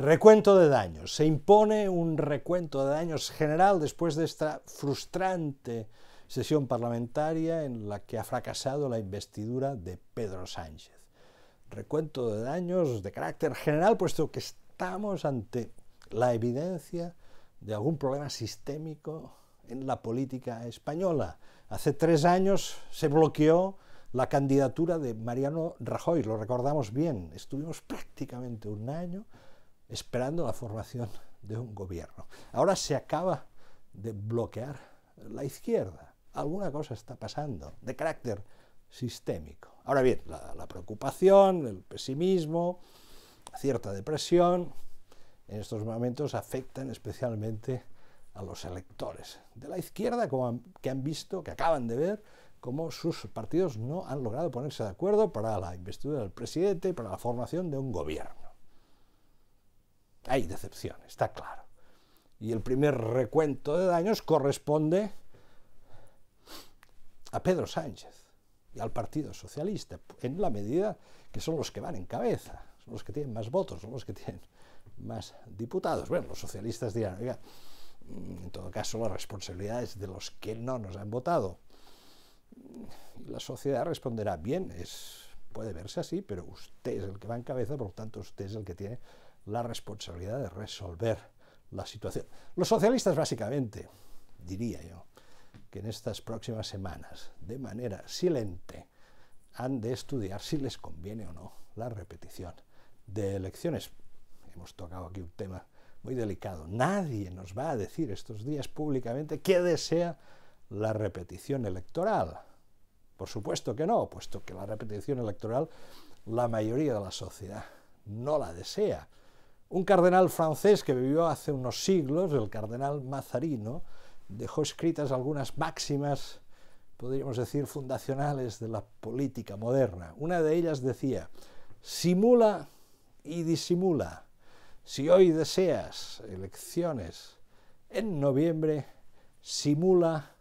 Recuento de daños. Se impone un recuento de daños general después de esta frustrante sesión parlamentaria en la que ha fracasado la investidura de Pedro Sánchez. Recuento de daños de carácter general, puesto que estamos ante la evidencia de algún problema sistémico en la política española. Hace tres años se bloqueó la candidatura de Mariano Rajoy, lo recordamos bien. Estuvimos prácticamente un año esperando la formación de un gobierno. Ahora se acaba de bloquear la izquierda. Alguna cosa está pasando de carácter sistémico. Ahora bien, la, preocupación, el pesimismo, cierta depresión, en estos momentos afectan especialmente a los electores de la izquierda que han visto, que acaban de ver, cómo sus partidos no han logrado ponerse de acuerdo para la investidura del presidente, y para la formación de un gobierno hay decepción, está claro. Y el primer recuento de daños corresponde a Pedro Sánchez y al Partido Socialista, en la medida que son los que van en cabeza, son los que tienen más votos, son los que tienen más diputados. Bueno, los socialistas dirán, mm, en todo caso la responsabilidad es de los que no nos han votado. Y la sociedad responderá, bien, puede verse así, pero usted es el que va en cabeza, por lo tanto usted es el que tiene la responsabilidad de resolver la situación. Los socialistas básicamente, diría yo, que en estas próximas semanas, de manera silente, han de estudiar si les conviene o no la repetición de elecciones. Hemos tocado aquí un tema muy delicado. Nadie nos va a decir estos días públicamente qué desea la repetición electoral. Por supuesto que no, puesto que la repetición electoral la mayoría de la sociedad no la desea. Un cardenal francés que vivió hace unos siglos, el cardenal Mazarino, dejó escritas algunas máximas, podríamos decir, fundacionales de la política moderna. Una de ellas decía, simula y disimula. Si hoy deseas elecciones en noviembre, simula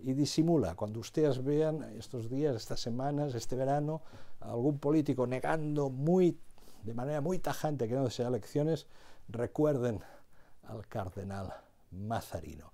y disimula. Cuando ustedes vean estos días, estas semanas, este verano, algún político negando muy de manera muy tajante que no desea elecciones, recuerden al cardenal Mazarino.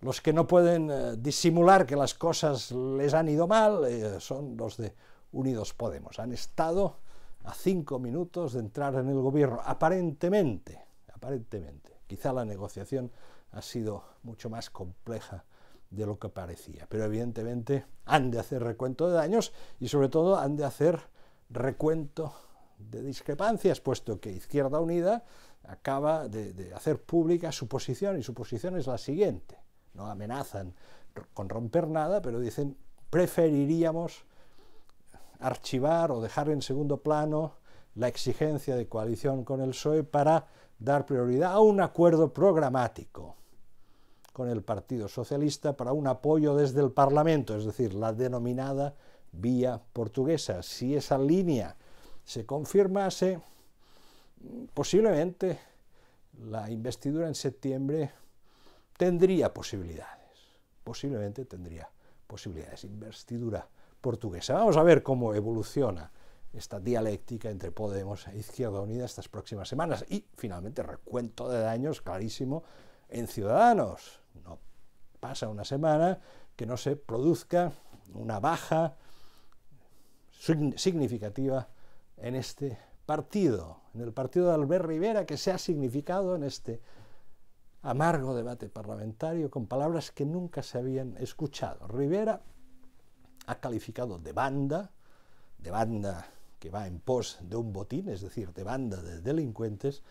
Los que no pueden eh, disimular que las cosas les han ido mal eh, son los de Unidos Podemos. Han estado a cinco minutos de entrar en el gobierno, aparentemente, aparentemente. Quizá la negociación ha sido mucho más compleja de lo que parecía, pero evidentemente han de hacer recuento de daños y sobre todo han de hacer recuento de discrepancias, puesto que Izquierda Unida acaba de, hacer pública su posición y su posición es la siguiente. No amenazan con romper nada, pero dicen preferiríamos archivar o dejar en segundo plano la exigencia de coalición con el PSOE para dar prioridad a un acuerdo programático con el Partido Socialista para un apoyo desde el Parlamento, es decir, la denominada vía portuguesa. Si esa línea se confirmase posiblemente la investidura en septiembre tendría posibilidades, posiblemente tendría posibilidades, investidura portuguesa. Vamos a ver cómo evoluciona esta dialéctica entre Podemos e Izquierda Unida estas próximas semanas. Y finalmente recuento de daños clarísimo en Ciudadanos. No pasa una semana que no se produzca una baja significativa en este partido, en el partido de Albert Rivera, que se ha significado en este amargo debate parlamentario con palabras que nunca se habían escuchado. Rivera ha calificado de banda, de banda que va en pos de un botín, es decir, de banda de delincuentes,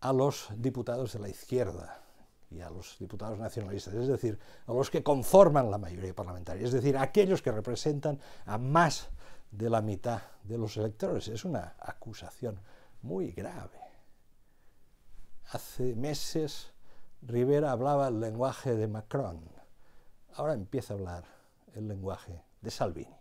a los diputados de la izquierda y a los diputados nacionalistas, es decir, a los que conforman la mayoría parlamentaria, es decir, a aquellos que representan a más de la mitad de los electores. Es una acusación muy grave. Hace meses Rivera hablaba el lenguaje de Macron. Ahora empieza a hablar el lenguaje de Salvini.